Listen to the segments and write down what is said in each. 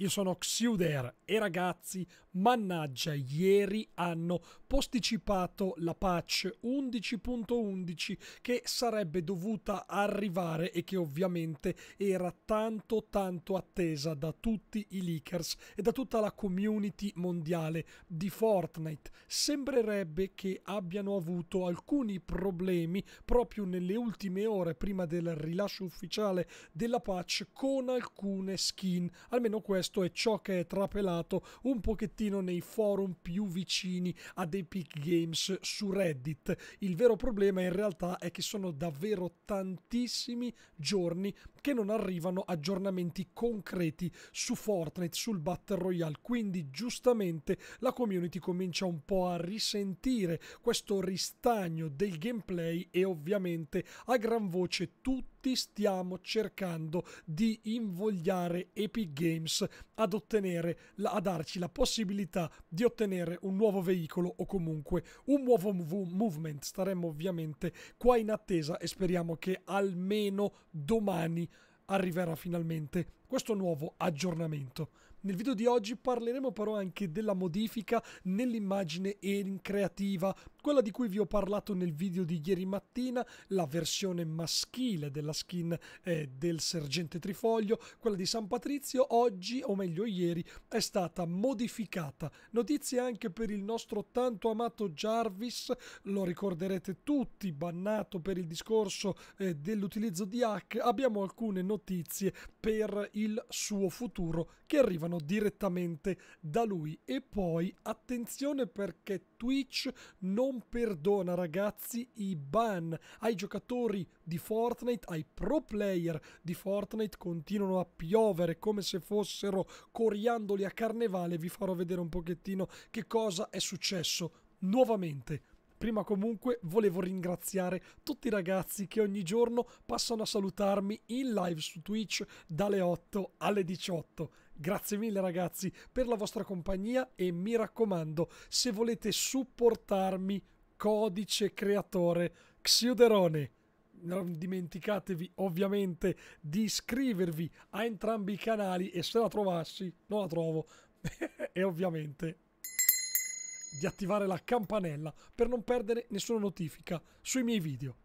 Io sono Xuder e ragazzi, mannaggia, ieri hanno posticipato la patch 11.11 che sarebbe dovuta arrivare e che ovviamente era tanto tanto attesa da tutti i leakers e da tutta la community mondiale di Fortnite. Sembrerebbe che abbiano avuto alcuni problemi proprio nelle ultime ore prima del rilascio ufficiale della patch con alcune skin, almeno questo questo è ciò che è trapelato un pochettino nei forum più vicini ad Epic Games su Reddit. Il vero problema in realtà è che sono davvero tantissimi giorni perché non arrivano aggiornamenti concreti su Fortnite, sul Battle Royale. Quindi giustamente la community comincia un po' a risentire questo ristagno del gameplay e ovviamente a gran voce tutto stiamo cercando di invogliare Epic Games ad ottenere, a darci la possibilità di ottenere un nuovo veicolo o comunque un nuovo movement. Staremo ovviamente qua in attesa e speriamo che almeno domani arriverà finalmente questo nuovo aggiornamento. Nel video di oggi parleremo però anche della modifica nell'immagine e in creativa quella di cui vi ho parlato nel video di ieri mattina, la versione maschile della skin eh, del sergente trifoglio, quella di San Patrizio, oggi, o meglio ieri, è stata modificata. Notizie anche per il nostro tanto amato Jarvis, lo ricorderete tutti, bannato per il discorso eh, dell'utilizzo di hack, abbiamo alcune notizie per il suo futuro che arrivano direttamente da lui. E poi attenzione perché Twitch non non perdona ragazzi i ban ai giocatori di Fortnite, ai pro player di Fortnite continuano a piovere come se fossero coriandoli a carnevale, vi farò vedere un pochettino che cosa è successo nuovamente Prima comunque volevo ringraziare tutti i ragazzi che ogni giorno passano a salutarmi in live su Twitch dalle 8 alle 18. Grazie mille ragazzi per la vostra compagnia e mi raccomando, se volete supportarmi, codice creatore Xiuderone. Non dimenticatevi ovviamente di iscrivervi a entrambi i canali e se la trovassi, non la trovo, e ovviamente di attivare la campanella per non perdere nessuna notifica sui miei video.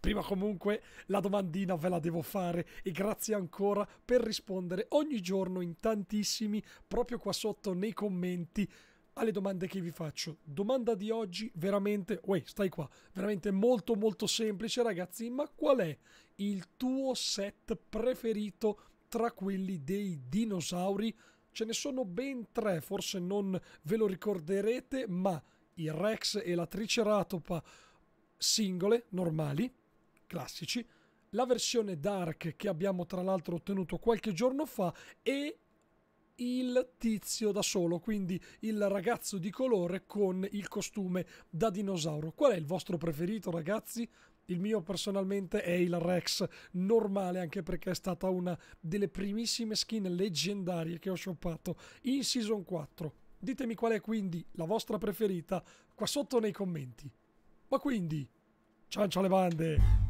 Prima comunque la domandina ve la devo fare e grazie ancora per rispondere ogni giorno in tantissimi proprio qua sotto nei commenti alle domande che vi faccio. Domanda di oggi veramente, uè, stai qua, veramente molto molto semplice ragazzi, ma qual è il tuo set preferito tra quelli dei dinosauri? Ce ne sono ben tre, forse non ve lo ricorderete, ma il Rex e la Triceratopa singole, normali, classici, la versione dark che abbiamo tra l'altro ottenuto qualche giorno fa e il tizio da solo, quindi il ragazzo di colore con il costume da dinosauro. Qual è il vostro preferito ragazzi? Il mio personalmente è il Rex normale, anche perché è stata una delle primissime skin leggendarie che ho shoppato in Season 4. Ditemi qual è quindi la vostra preferita qua sotto nei commenti. Ma quindi, ciao ciao bande!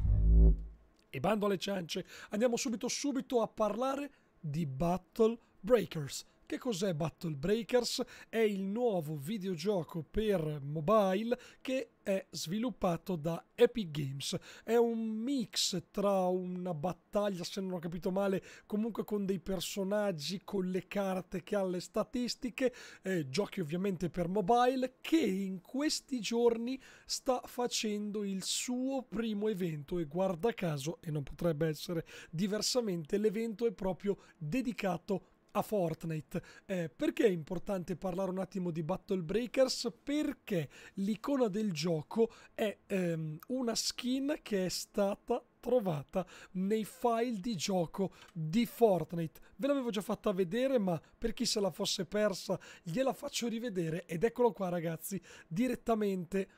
E bando alle ciance, andiamo subito subito a parlare di Battle Breakers. Che cos'è Battle Breakers? È il nuovo videogioco per mobile che è sviluppato da Epic Games. È un mix tra una battaglia, se non ho capito male, comunque con dei personaggi, con le carte che ha le statistiche, eh, giochi ovviamente per mobile, che in questi giorni sta facendo il suo primo evento e guarda caso, e non potrebbe essere diversamente, l'evento è proprio dedicato a a Fortnite. Eh, perché è importante parlare un attimo di Battle Breakers? Perché l'icona del gioco è ehm, una skin che è stata trovata nei file di gioco di Fortnite. Ve l'avevo già fatta vedere, ma per chi se la fosse persa gliela faccio rivedere ed eccolo qua ragazzi, direttamente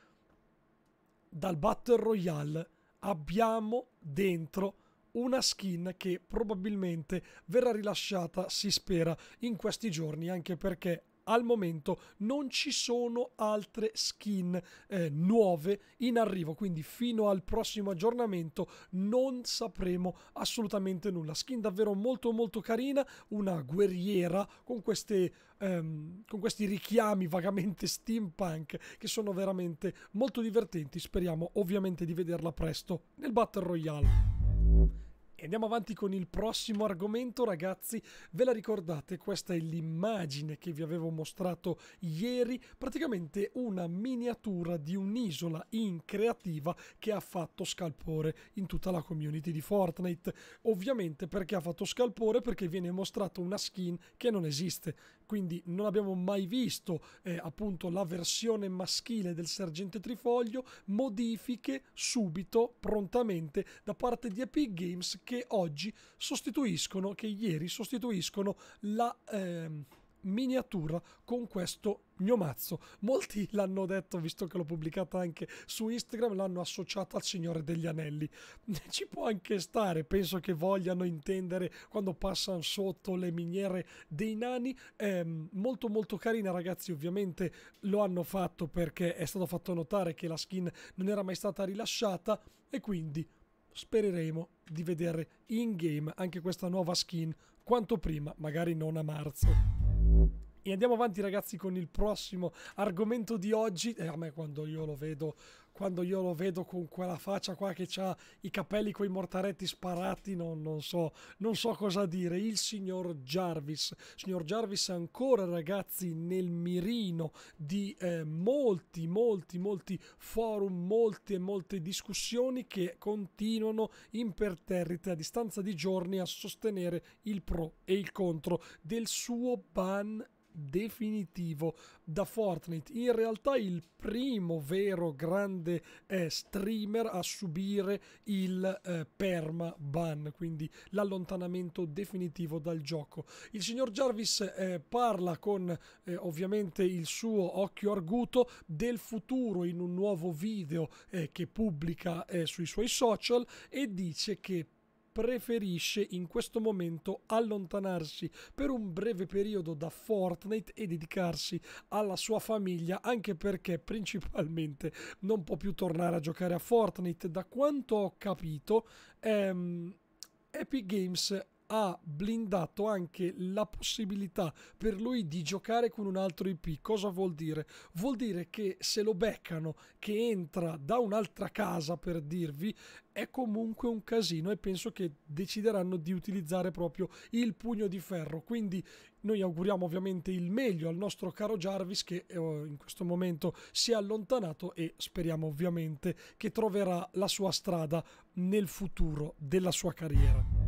dal Battle Royale abbiamo dentro una skin che probabilmente verrà rilasciata, si spera, in questi giorni, anche perché al momento non ci sono altre skin eh, nuove in arrivo, quindi fino al prossimo aggiornamento non sapremo assolutamente nulla. Skin davvero molto molto carina, una guerriera con, queste, ehm, con questi richiami vagamente steampunk che sono veramente molto divertenti. Speriamo ovviamente di vederla presto nel Battle Royale andiamo avanti con il prossimo argomento, ragazzi. Ve la ricordate? Questa è l'immagine che vi avevo mostrato ieri, praticamente una miniatura di un'isola in creativa che ha fatto scalpore in tutta la community di Fortnite. Ovviamente perché ha fatto scalpore? Perché viene mostrata una skin che non esiste quindi non abbiamo mai visto eh, appunto la versione maschile del sergente trifoglio, modifiche subito, prontamente da parte di Epic Games che oggi sostituiscono, che ieri sostituiscono la... Ehm, miniatura con questo mio mazzo. Molti l'hanno detto, visto che l'ho pubblicata anche su Instagram, l'hanno associata al Signore degli Anelli. Ci può anche stare, penso che vogliano intendere quando passano sotto le miniere dei nani. È ehm, molto molto carina ragazzi, ovviamente lo hanno fatto perché è stato fatto notare che la skin non era mai stata rilasciata e quindi spereremo di vedere in game anche questa nuova skin quanto prima, magari non a marzo. Mm-hmm. E andiamo avanti ragazzi con il prossimo argomento di oggi. Eh, a me quando io lo vedo, quando io lo vedo con quella faccia qua che ha i capelli con i mortaretti sparati, non, non, so, non so cosa dire. Il signor Jarvis. Signor Jarvis ancora ragazzi nel mirino di eh, molti, molti, molti forum, molte, molte discussioni che continuano imperterrite a distanza di giorni a sostenere il pro e il contro del suo ban definitivo da Fortnite. In realtà il primo vero grande eh, streamer a subire il eh, perma ban, quindi l'allontanamento definitivo dal gioco. Il signor Jarvis eh, parla con eh, ovviamente il suo occhio arguto del futuro in un nuovo video eh, che pubblica eh, sui suoi social e dice che preferisce in questo momento allontanarsi per un breve periodo da Fortnite e dedicarsi alla sua famiglia anche perché principalmente non può più tornare a giocare a Fortnite. Da quanto ho capito, ehm, Epic Games ha blindato anche la possibilità per lui di giocare con un altro IP. Cosa vuol dire? Vuol dire che se lo beccano che entra da un'altra casa, per dirvi, è comunque un casino e penso che decideranno di utilizzare proprio il pugno di ferro. Quindi noi auguriamo ovviamente il meglio al nostro caro Jarvis che eh, in questo momento si è allontanato e speriamo ovviamente che troverà la sua strada nel futuro della sua carriera.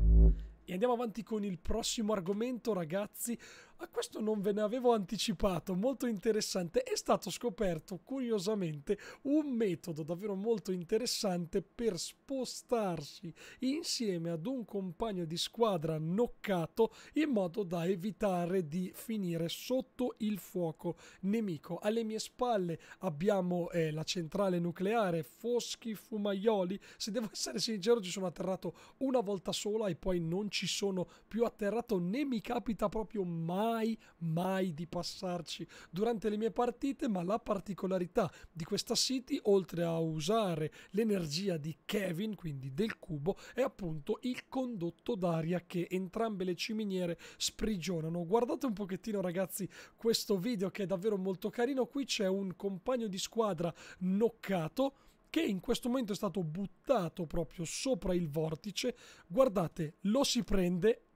E andiamo avanti con il prossimo argomento, ragazzi ma questo non ve ne avevo anticipato, molto interessante, è stato scoperto curiosamente un metodo davvero molto interessante per spostarsi insieme ad un compagno di squadra noccato in modo da evitare di finire sotto il fuoco nemico. Alle mie spalle abbiamo eh, la centrale nucleare, Foschi Fumaioli, se devo essere sincero ci sono atterrato una volta sola e poi non ci sono più atterrato né mi capita proprio mai mai, mai di passarci durante le mie partite, ma la particolarità di questa City, oltre a usare l'energia di Kevin, quindi del cubo, è appunto il condotto d'aria che entrambe le ciminiere sprigionano. Guardate un pochettino ragazzi questo video che è davvero molto carino, qui c'è un compagno di squadra noccato che in questo momento è stato buttato proprio sopra il vortice. Guardate, lo si prende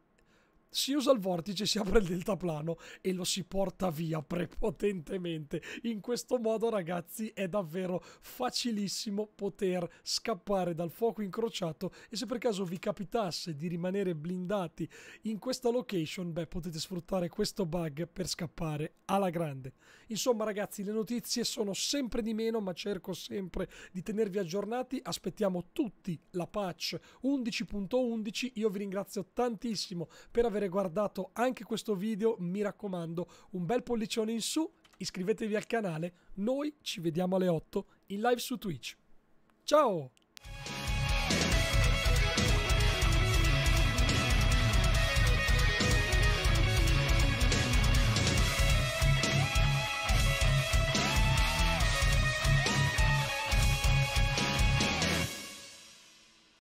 si usa il vortice, si apre il deltaplano e lo si porta via prepotentemente. In questo modo, ragazzi, è davvero facilissimo poter scappare dal fuoco incrociato e se per caso vi capitasse di rimanere blindati in questa location, beh, potete sfruttare questo bug per scappare alla grande. Insomma, ragazzi, le notizie sono sempre di meno, ma cerco sempre di tenervi aggiornati. Aspettiamo tutti la patch 11.11. Io vi ringrazio tantissimo per aver aver guardato anche questo video, mi raccomando, un bel pollicione in su, iscrivetevi al canale, noi ci vediamo alle 8 in live su Twitch. Ciao!